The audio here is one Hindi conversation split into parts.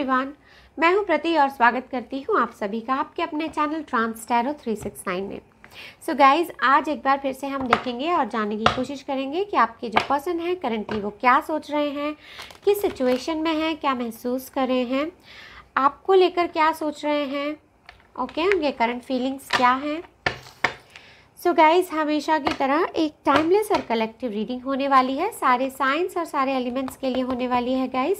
एवरीवन मैं हूं प्रति और स्वागत करती हूं आप सभी का आपके अपने channel trans tarot three six nine में सो so गाइस आज एक बार फिर से हम देखेंगे और जानने की कोशिश करेंगे कि आपके जो पर्सन हैं करंटली वो क्या सोच रहे हैं किस सिचुएशन में हैं क्या महसूस कर रहे हैं आपको लेकर क्या सोच रहे हैं ओके okay, उनके करंट फीलिंग्स क्या हैं सो गाइस हमेशा की तरह एक टाइमलेस और कलेक्टिव रीडिंग होने वाली है सारे साइंस और सारे एलिमेंट्स के लिए होने वाली है गाइज़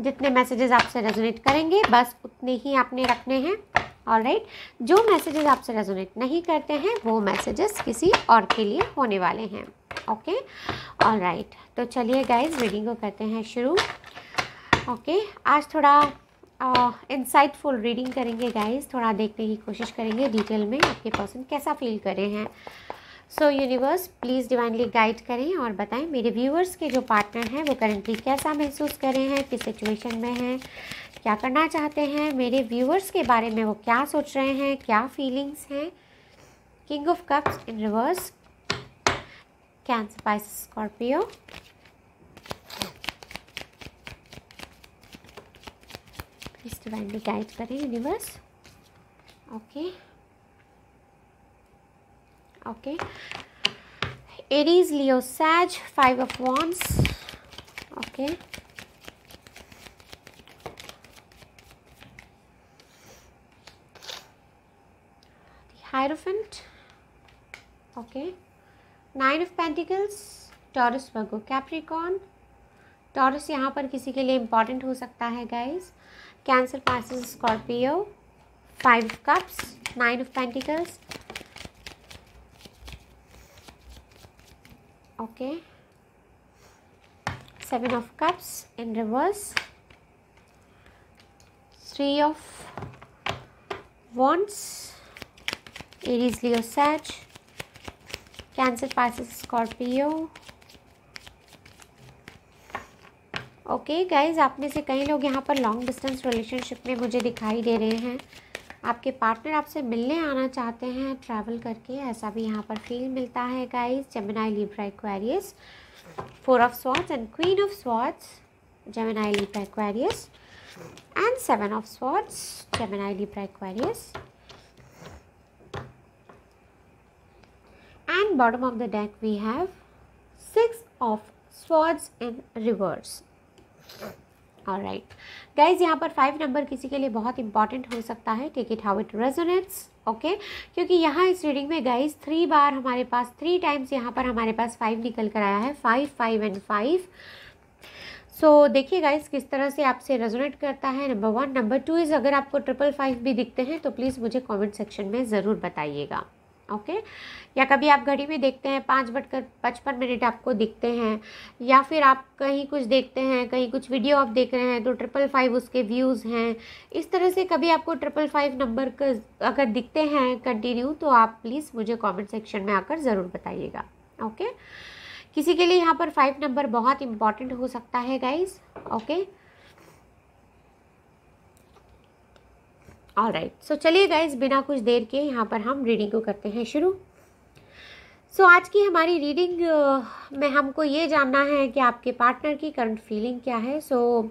जितने मैसेजेस आपसे रेजोनेट करेंगे बस उतने ही आपने रखने हैं और राइट जो मैसेजेस आपसे रेजोनेट नहीं करते हैं वो मैसेजेस किसी और के लिए होने वाले हैं ओके ऑल राइट तो चलिए गाइज रीडिंग को करते हैं शुरू ओके okay, आज थोड़ा इंसाइटफुल uh, रीडिंग करेंगे गाइज थोड़ा देखने की कोशिश करेंगे डिटेल में आपके पर्सन कैसा फील करे हैं so universe please divinely guide करें और बताएं मेरे व्यूअर्स के जो पार्टनर हैं वो करेंटली कैसा महसूस कर रहे हैं किस सिचुएशन में हैं क्या करना चाहते हैं मेरे व्यूअर्स के बारे में वो क्या सोच रहे हैं क्या फीलिंग्स हैं king of cups in reverse Cancer Pisces Scorpio please divinely guide करें universe okay okay. Okay Aries Leo Sag five of wands okay the okay nine of pentacles Taurus Virgo Capricorn Taurus यहाँ पर किसी के लिए इम्पॉर्टेंट हो सकता है guys Cancer Pisces Scorpio five cups nine of pentacles okay seven of cups in reverse three of wands aries leo sag cancer pisces scorpio okay okay, guys आप में से कई लोग यहाँ पर लॉन्ग डिस्टेंस रिलेशनशिप में मुझे दिखाई दे रहे हैं आपके पार्टनर आपसे मिलने आना चाहते हैं ट्रैवल करके ऐसा भी यहाँ पर फील मिलता है guys Gemini Libra Aquarius four of swords and queen of swords Gemini Libra Aquarius and seven of swords Gemini Libra Aquarius and bottom of the deck we have six of swords in reverse और राइट गाइज यहाँ पर फाइव नंबर किसी के लिए बहुत इंपॉर्टेंट हो सकता है take it how it resonates okay क्योंकि यहाँ इस रीडिंग में गाइज थ्री बार हमारे पास थ्री टाइम्स यहाँ पर हमारे पास फाइव निकल कर आया है five five and five so so, देखिए गाइस किस तरह से आपसे रेजोनेट करता है number one number two is अगर आपको ट्रिपल फाइव भी दिखते हैं तो प्लीज़ मुझे कमेंट सेक्शन में ज़रूर बताइएगा ओके या कभी आप घड़ी में देखते हैं पाँच बजकर पचपन मिनट आपको दिखते हैं या फिर आप कहीं कुछ देखते हैं कहीं कुछ वीडियो आप देख रहे हैं तो ट्रिपल फाइव उसके व्यूज़ हैं इस तरह से कभी आपको ट्रिपल फाइव नंबर का अगर दिखते हैं कंटिन्यू तो आप प्लीज़ मुझे कमेंट सेक्शन में आकर ज़रूर बताइएगा ओके किसी के लिए यहाँ पर फाइव नंबर बहुत इंपॉर्टेंट हो सकता है guys okay all right so चलिए गाइज बिना कुछ देर के यहाँ पर हम रीडिंग को करते हैं शुरू सो so, आज की हमारी रीडिंग में हमको ये जानना है कि आपके पार्टनर की करंट फीलिंग क्या है सो so,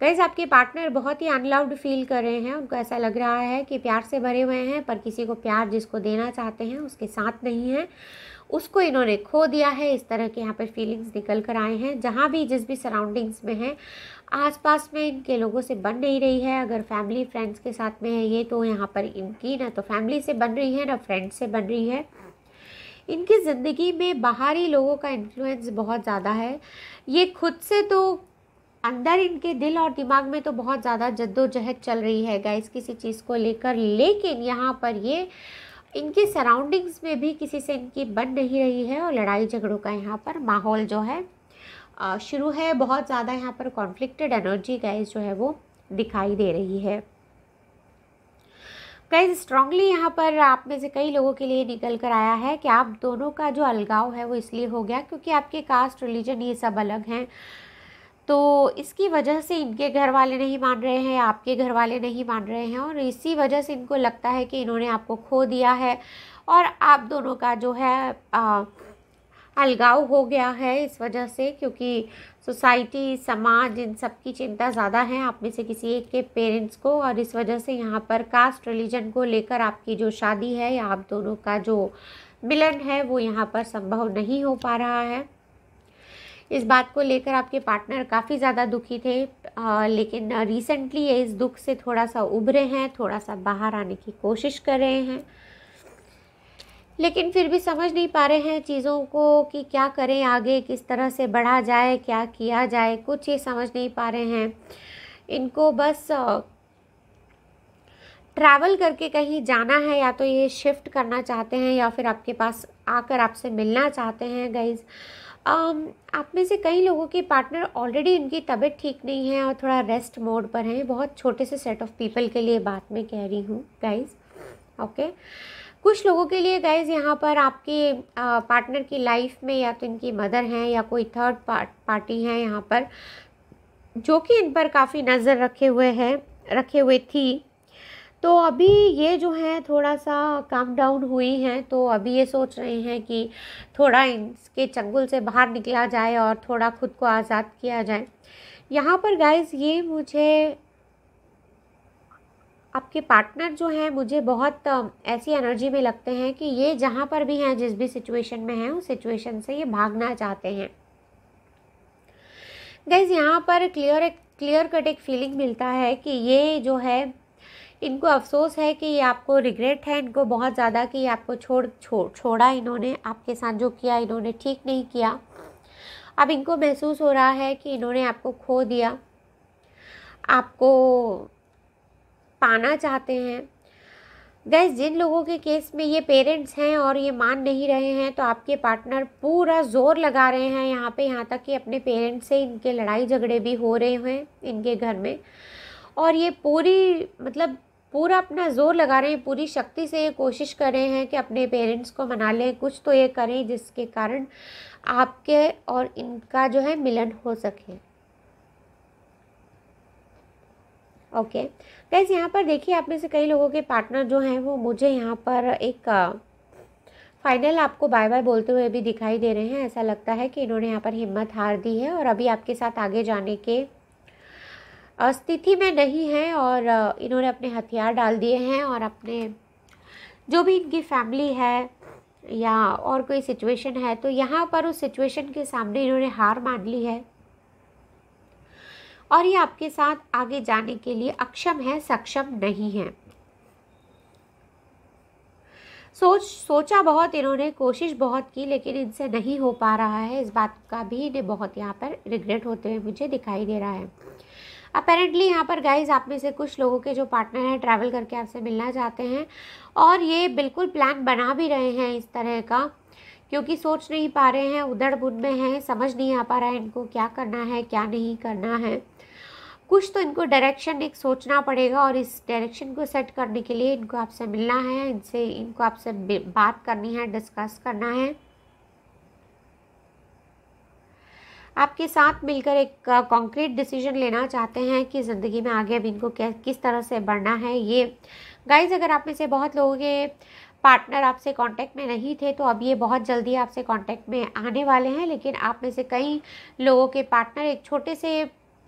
गैस आपके पार्टनर बहुत ही अनलव्ड फील कर रहे हैं उनको ऐसा लग रहा है कि प्यार से भरे हुए हैं पर किसी को प्यार जिसको देना चाहते हैं उसके साथ नहीं है उसको इन्होंने खो दिया है इस तरह के यहाँ पर फीलिंग्स निकल कर आए हैं जहाँ भी जिस भी सराउंडिंग्स में हैं आसपास में इनके लोगों से बन नहीं रही है अगर फैमिली फ्रेंड्स के साथ में है ये तो यहाँ पर इनकी ना तो फैमिली से बन रही है ना फ्रेंड्स से बन रही है इनकी ज़िंदगी में बाहरी लोगों का इन्फ्लुएंस बहुत ज़्यादा है ये खुद से तो अंदर इनके दिल और दिमाग में तो बहुत ज़्यादा जद्दोजहद चल रही है गाइस किसी चीज़ को लेकर लेकिन यहाँ पर ये इनके सराउंडिंग्स में भी किसी से इनकी बन नहीं रही है और लड़ाई झगड़ों का यहाँ पर माहौल जो है शुरू है बहुत ज़्यादा यहाँ पर कॉन्फ्लिक्टेड एनर्जी गैस जो है वो दिखाई दे रही है गैस स्ट्रांगली यहाँ पर आप में से कई लोगों के लिए निकल कर आया है कि आप दोनों का जो अलगाव है वो इसलिए हो गया क्योंकि आपके कास्ट रिलीजन ये सब अलग हैं तो इसकी वजह से इनके घर वाले नहीं मान रहे हैं आपके घर वाले नहीं मान रहे हैं और इसी वजह से इनको लगता है कि इन्होंने आपको खो दिया है और आप दोनों का जो है आ, अलगाव हो गया है इस वजह से क्योंकि सोसाइटी समाज इन सब की चिंता ज़्यादा है आप में से किसी एक के पेरेंट्स को और इस वजह से यहाँ पर कास्ट रिलीजन को लेकर आपकी जो शादी है या आप दोनों का जो मिलन है वो यहाँ पर संभव नहीं हो पा रहा है इस बात को लेकर आपके पार्टनर काफ़ी ज़्यादा दुखी थे आ, लेकिन रिसेंटली ये इस दुख से थोड़ा सा उभरे हैं थोड़ा सा बाहर आने की कोशिश कर रहे हैं लेकिन फिर भी समझ नहीं पा रहे हैं चीज़ों को कि क्या करें आगे किस तरह से बढ़ा जाए क्या किया जाए कुछ ये समझ नहीं पा रहे हैं इनको बस ट्रैवल करके कहीं जाना है या तो ये शिफ्ट करना चाहते हैं या फिर आपके पास आकर आपसे मिलना चाहते हैं गाइज़ Um, आप में से कई लोगों के पार्टनर ऑलरेडी उनकी तबीयत ठीक नहीं है और थोड़ा रेस्ट मोड पर हैं बहुत छोटे से सेट ऑफ पीपल के लिए बात मैं कह रही हूँ गाइज ओके कुछ लोगों के लिए गाइज यहाँ पर आपके पार्टनर uh, की लाइफ में या तो इनकी मदर हैं या कोई थर्ड पार्टी हैं यहाँ पर जो कि इन पर काफ़ी नज़र रखे हुए हैं रखे हुए थी तो अभी ये जो है थोड़ा सा काम डाउन हुई हैं तो अभी ये सोच रहे हैं कि थोड़ा इनके चंगुल से बाहर निकला जाए और थोड़ा खुद को आज़ाद किया जाए यहाँ पर गाइज ये मुझे आपके पार्टनर जो हैं मुझे बहुत ऐसी एनर्जी में लगते हैं कि ये जहाँ पर भी हैं जिस भी सिचुएशन में हैं उस सिचुएशन से ये भागना चाहते हैं गाइज यहाँ पर क्लियर एक क्लियर कट एक फीलिंग मिलता है कि ये जो है इनको अफसोस है कि ये आपको रिग्रेट है इनको बहुत ज़्यादा कि आपको छोड़ छोड़ छोड़ा इन्होंने आपके साथ जो किया इन्होंने ठीक नहीं किया अब इनको महसूस हो रहा है कि इन्होंने आपको खो दिया आपको पाना चाहते हैं गैस जिन लोगों के केस में ये पेरेंट्स हैं और ये मान नहीं रहे हैं तो आपके पार्टनर पूरा जोर लगा रहे हैं यहाँ पे यहाँ तक कि अपने पेरेंट्स से इनके लड़ाई झगड़े भी हो रहे हैं इनके घर में और ये पूरी मतलब पूरा अपना जोर लगा रहे हैं पूरी शक्ति से ये कोशिश कर रहे हैं कि अपने पेरेंट्स को मना लें कुछ तो ये करें जिसके कारण आपके और इनका जो है मिलन हो सके ओके गैस यहाँ पर देखिए आप में से कई लोगों के पार्टनर जो हैं वो मुझे यहाँ पर एक फाइनल आपको बाय बाय बोलते हुए भी दिखाई दे रहे हैं ऐसा लगता है कि इन्होंने यहाँ पर हिम्मत हार दी है और अभी आपके साथ आगे जाने के स्थिति में नहीं है और इन्होंने अपने हथियार डाल दिए हैं और अपने जो भी इनकी फैमिली है या और कोई सिचुएशन है तो यहाँ पर उस सिचुएशन के सामने इन्होंने हार मान ली है और ये आपके साथ आगे जाने के लिए अक्षम है सक्षम नहीं है सोच सोचा बहुत इन्होंने कोशिश बहुत की लेकिन इनसे नहीं हो पा रहा है इस बात का भी इन्हें बहुत यहाँ पर रिग्रेट होते हुए मुझे दिखाई दे रहा है अपेरेंटली यहाँ पर गाइज आप में से कुछ लोगों के जो पार्टनर हैं ट्रैवल करके आपसे मिलना चाहते हैं और ये बिल्कुल प्लान बना भी रहे हैं इस तरह का क्योंकि सोच नहीं पा रहे हैं उधड़ बुन में हैं समझ नहीं आ पा रहा है इनको क्या करना है क्या नहीं करना है कुछ तो इनको डायरेक्शन एक सोचना पड़ेगा और इस डायरेक्शन को सेट करने के लिए इनको आपसे मिलना है इनसे इनको आपसे बात करनी है डिस्कस करना है आपके साथ मिलकर एक कॉन्क्रीट डिसीजन लेना चाहते हैं कि ज़िंदगी में आगे अब इनको किस तरह से बढ़ना है ये गाइज अगर आप में से बहुत लोगों के पार्टनर आपसे कांटेक्ट में नहीं थे तो अब ये बहुत जल्दी आपसे कांटेक्ट में आने वाले हैं लेकिन आप में से कई लोगों के पार्टनर एक छोटे से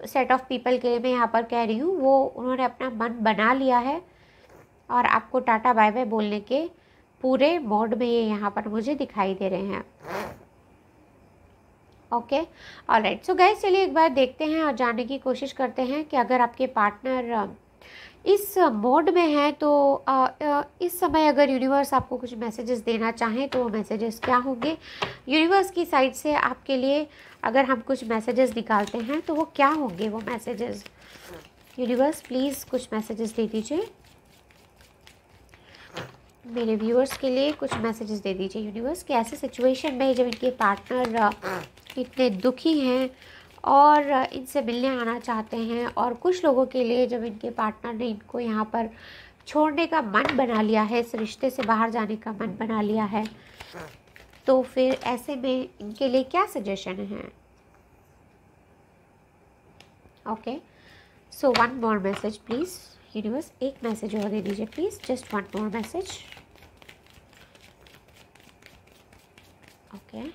सेट ऑफ पीपल के लिए मैं यहाँ पर कह रही हूँ वो उन्होंने अपना मन बना लिया है और आपको टाटा बाय बाय बोलने के पूरे मोड में ये यहाँ पर मुझे दिखाई दे रहे हैं ओके और राइट सो गए चलिए एक बार देखते हैं और जानने की कोशिश करते हैं कि अगर आपके पार्टनर इस मोड में है तो इस समय अगर यूनिवर्स आपको कुछ मैसेजेस देना चाहें तो वो मैसेजेस क्या होंगे यूनिवर्स की साइड से आपके लिए अगर हम कुछ मैसेजेस निकालते हैं तो वो क्या होंगे वो मैसेजेस यूनिवर्स प्लीज़ कुछ मैसेजेस दे दीजिए मेरे व्यूअर्स के लिए कुछ मैसेजेस दे दीजिए यूनिवर्स कि ऐसे सिचुएशन में जब इनके पार्टनर इतने दुखी हैं और इनसे मिलने आना चाहते हैं और कुछ लोगों के लिए जब इनके पार्टनर ने इनको यहाँ पर छोड़ने का मन बना लिया है इस रिश्ते से बाहर जाने का मन बना लिया है तो फिर ऐसे में इनके लिए क्या सजेशन है okay so one more message please universe एक मैसेज और दे दीजिए please just one more message okay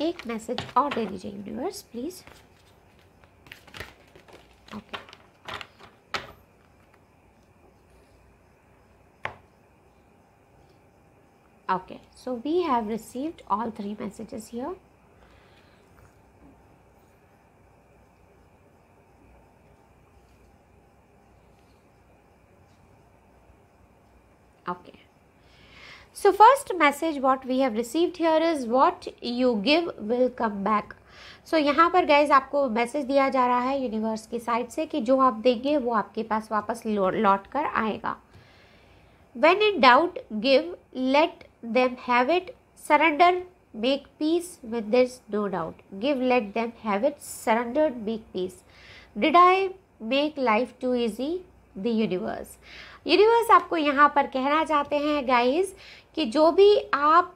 एक मैसेज और दे दीजिए universe please okay okay so we have received all three messages here So first message what we have received here is what you give will come back. So so, यहाँ पर गैज़ आपको मैसेज दिया जा रहा है यूनिवर्स की साइड से कि जो आप देंगे वो आपके पास वापस लौट कर आएगा when in doubt give let them have it surrender make peace with this no doubt give let them have it surrender make peace did I make life too easy the universe universe आपको यहाँ पर कहना चाहते हैं गाइज कि जो भी आप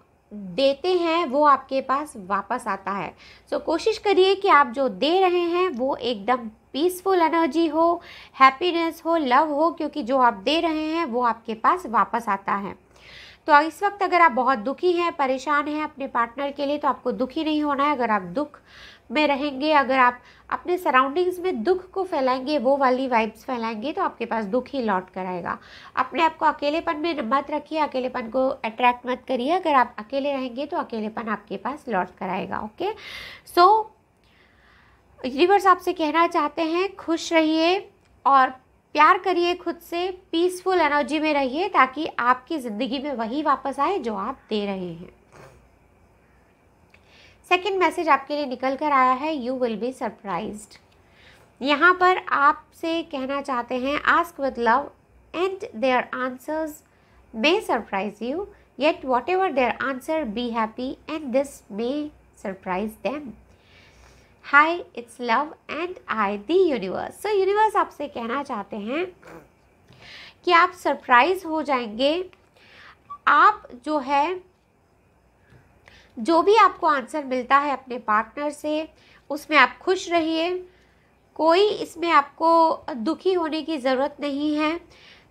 देते हैं वो आपके पास वापस आता है सो so, कोशिश करिए कि आप जो दे रहे हैं वो एकदम पीसफुल एनर्जी हो हैप्पीनेस हो लव हो क्योंकि जो आप दे रहे हैं वो आपके पास वापस आता है तो इस वक्त अगर आप बहुत दुखी हैं परेशान हैं अपने पार्टनर के लिए तो आपको दुखी नहीं होना है अगर आप दुख में रहेंगे अगर आप अपने सराउंडिंग्स में दुख को फैलाएंगे वो वाली वाइब्स फैलाएंगे तो आपके पास दुख ही लौट कर आएगा अपने आप को अकेलेपन में मत रखिए अकेलेपन को अट्रैक्ट मत करिए अगर आप अकेले रहेंगे तो अकेलेपन आपके पास लौट कर आएगा ओके सो यूनिवर्स आपसे कहना चाहते हैं खुश रहिए और प्यार करिए खुद से पीसफुल एनर्जी में रहिए ताकि आपकी ज़िंदगी में वही वापस आए जो आप दे रहे हैं सेकंड मैसेज आपके लिए निकल कर आया है यू विल बी सरप्राइज्ड यहाँ पर आपसे कहना चाहते हैं ask with love and their answers may surprise you yet whatever their answer be happy and this may surprise them hi it's love and I the universe so universe आपसे कहना चाहते हैं कि आप सरप्राइज हो जाएंगे आप जो है जो भी आपको आंसर मिलता है अपने पार्टनर से उसमें आप खुश रहिए कोई इसमें आपको दुखी होने की ज़रूरत नहीं है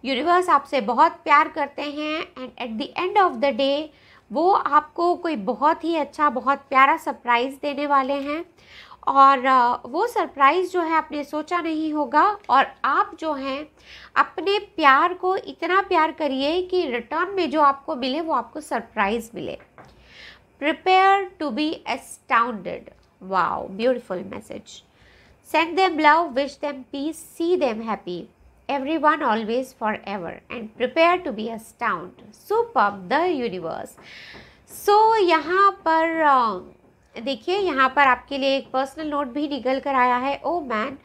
यूनिवर्स आपसे बहुत प्यार करते हैं and at the end of the day वो आपको कोई बहुत ही अच्छा बहुत प्यारा सरप्राइज़ देने वाले हैं और वो सरप्राइज़ जो है आपने सोचा नहीं होगा और आप जो हैं अपने प्यार को इतना प्यार करिए कि रिटर्न में जो आपको मिले वो आपको सरप्राइज़ मिले prepare to be astounded. Wow, beautiful message. Send them love, wish them peace, see them happy. Everyone always forever and prepare to be astounded. Superb, the universe. so yahan par uh, देखिए यहाँ पर आपके लिए एक पर्सनल नोट भी निकल कर आया है oh man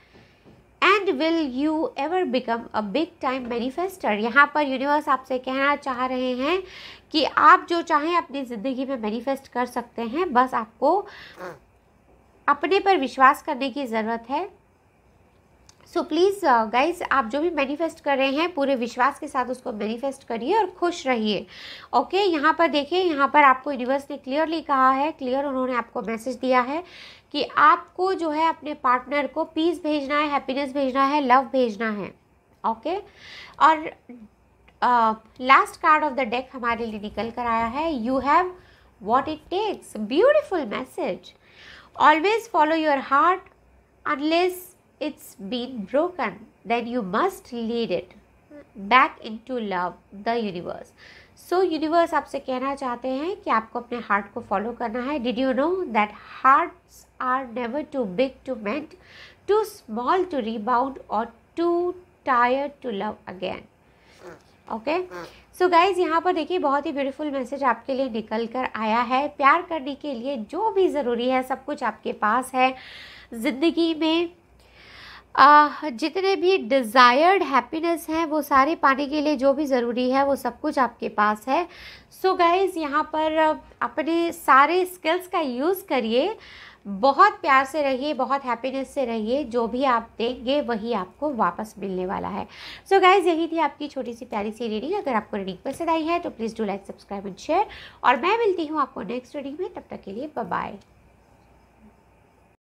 and will you ever become a big time manifester यहाँ पर यूनिवर्स आपसे कहना चाह रहे हैं कि आप जो चाहें अपनी ज़िंदगी में मैनिफेस्ट कर सकते हैं बस आपको अपने पर विश्वास करने की ज़रूरत है सो प्लीज़ गाइज आप जो भी मैनिफेस्ट कर रहे हैं पूरे विश्वास के साथ उसको मैनिफेस्ट करिए और खुश रहिए ओके okay? यहाँ पर देखिए यहाँ पर आपको यूनिवर्स ने क्लियरली कहा है क्लियर उन्होंने आपको मैसेज दिया है कि आपको जो है अपने पार्टनर को पीस भेजना है हैप्पीनेस भेजना है लव भेजना है ओके okay? और last card of the deck हमारे लिए निकल कर आया है you have what it takes beautiful message always follow your heart unless it's been broken, then you must lead it back into love the universe. सो यूनिवर्स आपसे कहना चाहते हैं कि आपको अपने हार्ट को फॉलो करना है did you know that hearts are never too big to mend too small to rebound और too tired to love again okay so guys यहाँ पर देखिए बहुत ही ब्यूटीफुल मैसेज आपके लिए निकल कर आया है प्यार करने के लिए जो भी ज़रूरी है सब कुछ आपके पास है ज़िंदगी में जितने भी डिज़ायर्ड हैप्पीनेस हैं वो सारे पाने के लिए जो भी ज़रूरी है वो सब कुछ आपके पास है सो गाइज़ यहाँ पर अपने सारे स्किल्स का यूज़ करिए बहुत प्यार से रहिए बहुत हैप्पीनेस से रहिए जो भी आप देंगे वही आपको वापस मिलने वाला है सो so गाइज यही थी आपकी छोटी सी प्यारी सी रीडिंग अगर आपको रीडिंग पसंद आई है तो please do like subscribe and share और मैं मिलती हूँ आपको नेक्स्ट रीडिंग में तब तक के लिए बाय